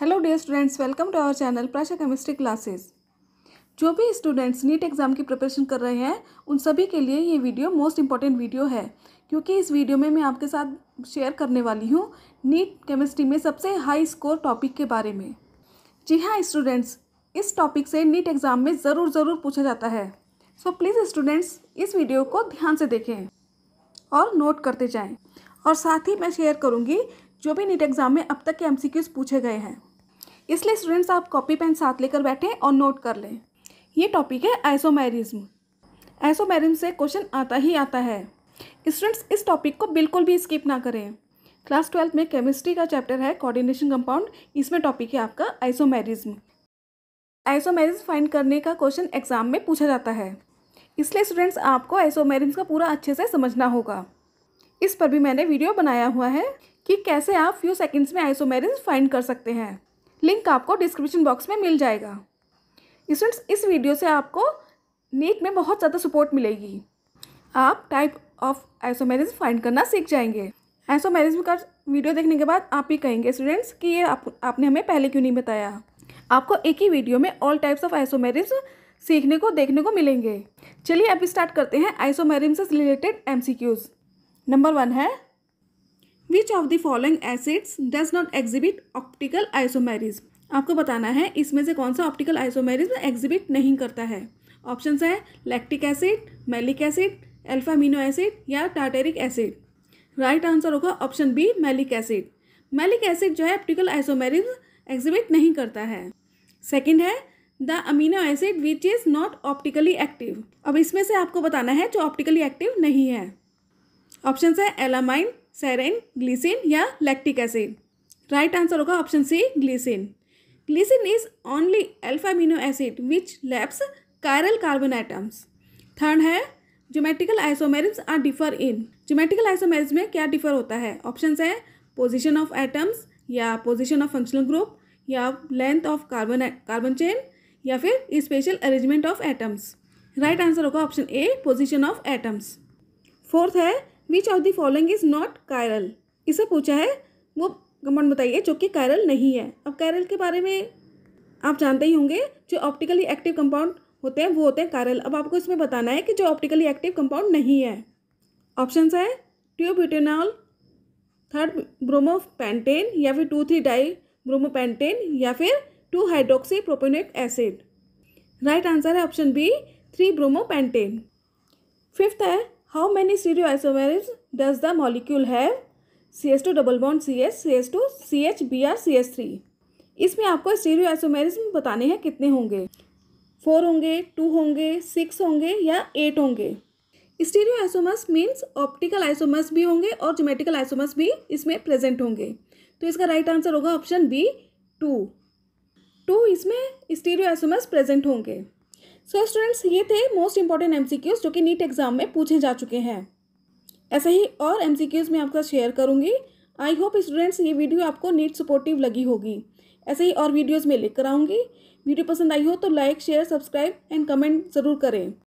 hello dear students welcome to our channel Prasha chemistry classes जो भी students NEET exam की preparation कर रहे हैं उन सभी के लिए ये वीडियो मोस्ट इंपॉर्टेंट वीडियो है क्योंकि इस वीडियो में मैं आपके साथ शेयर करने वाली हूँ नीट केमिस्ट्री में सबसे हाई स्कोर टॉपिक के बारे में जी हाँ स्टूडेंट्स इस टॉपिक से नीट एग्ज़ाम में ज़रूर ज़रूर पूछा जाता है सो प्लीज़ स्टूडेंट्स इस वीडियो को ध्यान से देखें और नोट करते जाएँ और साथ ही मैं शेयर करूंगी जो भी नीट एग्ज़ाम में अब तक के एम पूछे गए हैं इसलिए स्टूडेंट्स आप कॉपी पेन साथ लेकर बैठें और नोट कर लें ये टॉपिक है आइसोमेरिज्म आइसोमेरिज्म से क्वेश्चन आता ही आता है स्टूडेंट्स इस टॉपिक को बिल्कुल भी स्किप ना करें क्लास ट्वेल्थ में केमिस्ट्री का चैप्टर है कोऑर्डिनेशन कंपाउंड इसमें टॉपिक है आपका आइसोमेरिज्म आइसोमेरिज फाइंड करने का क्वेश्चन एग्जाम में पूछा जाता है इसलिए स्टूडेंट्स आपको आइसोमेरिज का पूरा अच्छे से समझना होगा इस पर भी मैंने वीडियो बनाया हुआ है कि कैसे आप फ्यू सेकंड्स में आइसोमेरिज फाइंड कर सकते हैं लिंक आपको डिस्क्रिप्शन बॉक्स में मिल जाएगा स्टूडेंट्स इस वीडियो से आपको नीट में बहुत ज़्यादा सपोर्ट मिलेगी आप टाइप ऑफ आइसोमेरिज फाइंड करना सीख जाएंगे आइसोमेरिज का वीडियो देखने के बाद आप ही कहेंगे स्टूडेंट्स कि ये आप, आपने हमें पहले क्यों नहीं बताया आपको एक ही वीडियो में ऑल टाइप्स ऑफ आइसोमेरिज सीखने को देखने को मिलेंगे चलिए अब स्टार्ट करते हैं आइसोमेरिम से रिलेटेड एमसीक्यूज नंबर वन है which of the following acids does not exhibit optical isomerism आपको बताना है इसमें से कौन सा ऑप्टिकल आइसोमेरिज एग्जिबिट नहीं करता है ऑप्शन है lactic acid malic acid alpha amino acid या टाटेरिक एसिड राइट आंसर होगा option B malic acid malic acid जो है ऑप्टिकल आइसोमेरिज एग्जिबिट नहीं करता है सेकेंड है the amino acid which is not optically active अब इसमें से आपको बताना है जो ऑप्टिकली एक्टिव नहीं है ऑप्शन है एलामाइन सेरेन ग्लिसिन या लैक्टिक एसिड राइट आंसर होगा option C glycine glycine is only alpha acid which lacks chiral carbon atoms third है geometrical isomerism are differ in geometrical isomerism में क्या डिफर होता है ऑप्शन है पोजिशन ऑफ आइटम्स या position of functional group या length of carbon carbon chain या फिर special arrangement of atoms right answer होगा option A position of atoms fourth है which of the following is not chiral इसे पूछा है वो कमेंट बताइए जो कि कायरल नहीं है अब कायरल के बारे में आप जानते ही होंगे जो ऑप्टिकली एक्टिव कंपाउंड होते हैं वो होते हैं कायरल अब आपको इसमें बताना है कि जो ऑप्टिकली एक्टिव कंपाउंड नहीं है ऑप्शन है ट्यूब्यूटेनॉल थर्ड पैंटेन या फिर टू थ्री डाई ब्रोमोपेंटेन या फिर two hydroxy propanoic acid right answer है option B three bromopentane fifth है how stereo isomerism does the molecule have C S two double bond C S C S two C H B R C S three इसमें आपको stereo isomerism बताने हैं कितने होंगे four होंगे to होंगे six होंगे या एट होंगे stereo isomers means optical isomers भी होंगे और जोमेटिकल आइसोमस भी इसमें प्रेजेंट होंगे तो इसका राइट right आंसर होगा ऑप्शन बी टू टू इसमें स्टीरियो आइसोमस प्रेजेंट होंगे सो so, स्टूडेंट्स ये थे मोस्ट इंपॉर्टेंट एम जो कि नीट एग्ज़ाम में पूछे जा चुके हैं ऐसे ही और एम सी में आपके साथ शेयर करूँगी आई होप स्टूडेंट्स ये वीडियो आपको नीट सपोर्टिव लगी होगी ऐसे ही और वीडियोज़ में लेकर आऊँगी वीडियो पसंद आई हो तो like share subscribe and comment ज़रूर करें